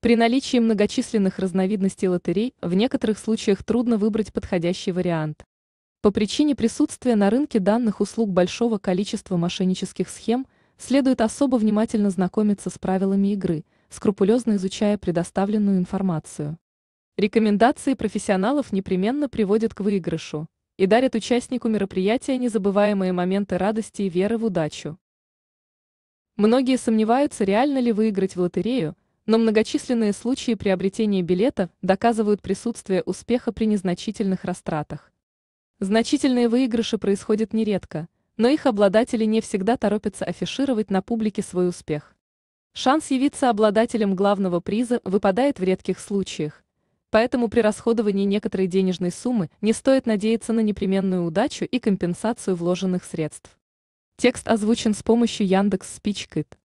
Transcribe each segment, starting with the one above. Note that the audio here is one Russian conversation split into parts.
При наличии многочисленных разновидностей лотерей в некоторых случаях трудно выбрать подходящий вариант. По причине присутствия на рынке данных услуг большого количества мошеннических схем следует особо внимательно знакомиться с правилами игры, скрупулезно изучая предоставленную информацию. Рекомендации профессионалов непременно приводят к выигрышу и дарят участнику мероприятия незабываемые моменты радости и веры в удачу. Многие сомневаются, реально ли выиграть в лотерею, но многочисленные случаи приобретения билета доказывают присутствие успеха при незначительных растратах. Значительные выигрыши происходят нередко, но их обладатели не всегда торопятся афишировать на публике свой успех. Шанс явиться обладателем главного приза выпадает в редких случаях, поэтому при расходовании некоторой денежной суммы не стоит надеяться на непременную удачу и компенсацию вложенных средств. Текст озвучен с помощью Яндекс Спичкит.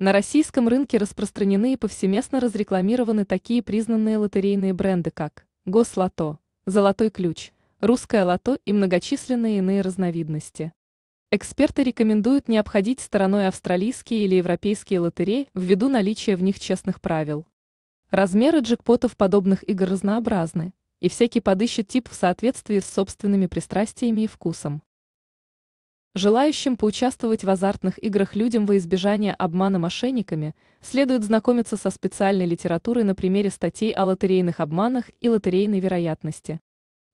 На российском рынке распространены и повсеместно разрекламированы такие признанные лотерейные бренды, как «Гослото», «Золотой ключ», «Русское лото» и многочисленные иные разновидности. Эксперты рекомендуют не обходить стороной австралийские или европейские лотереи ввиду наличия в них честных правил. Размеры джекпотов подобных игр разнообразны, и всякий подыщет тип в соответствии с собственными пристрастиями и вкусом. Желающим поучаствовать в азартных играх людям во избежание обмана мошенниками следует знакомиться со специальной литературой на примере статей о лотерейных обманах и лотерейной вероятности.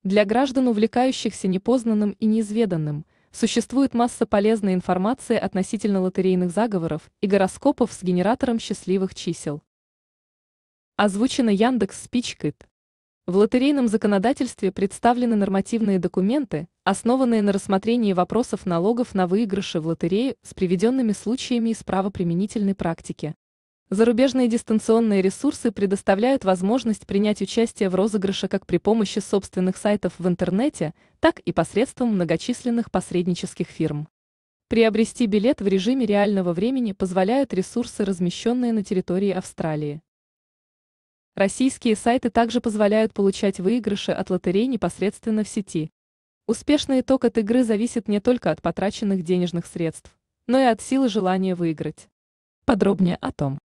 Для граждан, увлекающихся непознанным и неизведанным, существует масса полезной информации относительно лотерейных заговоров и гороскопов с генератором счастливых чисел. Озвучено Яндекс Спичкит. В лотерейном законодательстве представлены нормативные документы, основанные на рассмотрении вопросов налогов на выигрыши в лотерею с приведенными случаями из правоприменительной практики. Зарубежные дистанционные ресурсы предоставляют возможность принять участие в розыгрыше как при помощи собственных сайтов в интернете, так и посредством многочисленных посреднических фирм. Приобрести билет в режиме реального времени позволяют ресурсы, размещенные на территории Австралии. Российские сайты также позволяют получать выигрыши от лотерей непосредственно в сети. Успешный итог от игры зависит не только от потраченных денежных средств, но и от силы желания выиграть. Подробнее о том,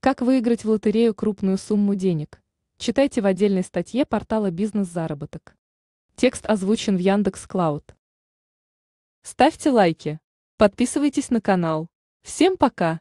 как выиграть в лотерею крупную сумму денег, читайте в отдельной статье портала «Бизнес-заработок». Текст озвучен в Яндекс Клауд. Ставьте лайки, подписывайтесь на канал. Всем пока!